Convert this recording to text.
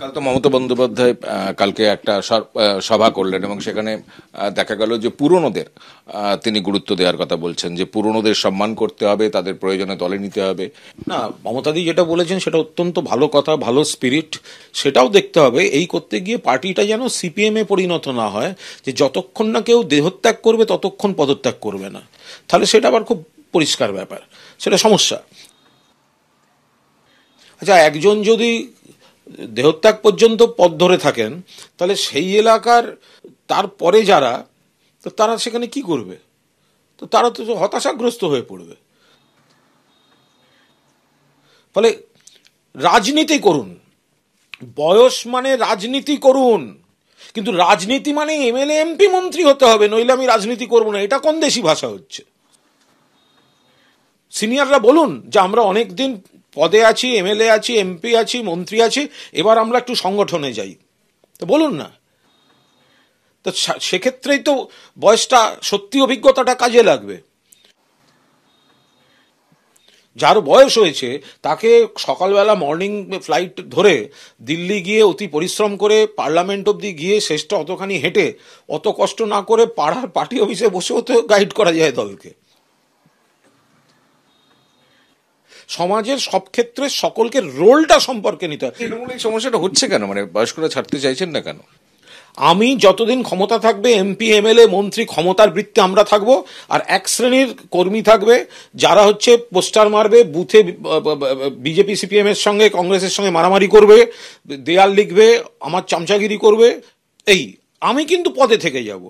কাল তো মমতা বন্দ্যোপাধ্যায় কালকে একটা সভা করলেন এবং সেখানে দেখা গেল যে পুরনোদের তিনি গুরুত্ব দেওয়ার কথা বলছেন যে পুরনোদের সম্মান করতে হবে তাদের প্রয়োজনে দলে নিতে হবে না মমতাদি যেটা বলেছেন সেটা অত্যন্ত ভালো কথা ভালো স্পিরিট সেটাও দেখতে হবে এই করতে গিয়ে পার্টিটা যেন সিপিএমে পরিণত না হয় যে যতক্ষণ না কেউ দেহত্যাগ করবে ততক্ষণ পদত্যাগ করবে না তাহলে সেটা আবার খুব পরিষ্কার ব্যাপার সেটা সমস্যা আচ্ছা একজন যদি দেহত্যাগ পর্যন্ত পথ ধরে থাকেন তাহলে সেই এলাকার তারপরে যারা তো তারা সেখানে কি করবে তো তারা তো হতাশাগ্রস্ত হয়ে পড়বে ফলে রাজনীতি করুন বয়স মানে রাজনীতি করুন কিন্তু রাজনীতি মানে এমএলএ এমপি মন্ত্রী হতে হবে নইলে আমি রাজনীতি করব না এটা কোন দেশি ভাষা হচ্ছে সিনিয়ররা বলুন যে আমরা অনেক দিন পদে আছি এমএলএ আছি এমপি আছি মন্ত্রী আছি এবার আমরা একটু সংগঠনে যাই তো বলুন না তো সেক্ষেত্রেই তো বয়সটা সত্যি অভিজ্ঞতাটা কাজে লাগবে যার বয়স হয়েছে তাকে সকালবেলা মর্নিং ফ্লাইট ধরে দিল্লি গিয়ে অতি পরিশ্রম করে পার্লামেন্ট অব্দি গিয়ে শেষটা অতখানি হেঁটে অত কষ্ট না করে পাড়ার পার্টি অফিসে বসেও তো গাইড করা যায় দলকে সমাজের সব ক্ষেত্রে সকলকে রোলটা সম্পর্কে নিতে হয় তৃণমূল এই সমস্যাটা হচ্ছে কেন মানে বয়স্করা ছাড়তে চাইছেন না কেন আমি যতদিন ক্ষমতা থাকবে এমপি এমএলএ মন্ত্রী ক্ষমতার বৃত্তে আমরা থাকব আর এক শ্রেণীর কর্মী থাকবে যারা হচ্ছে পোস্টার মারবে বুথে বিজেপি সিপিএম এর সঙ্গে কংগ্রেসের সঙ্গে মারামারি করবে দেয়াল লিখবে আমার চামচাগিরি করবে এই আমি কিন্তু পদে থেকে যাব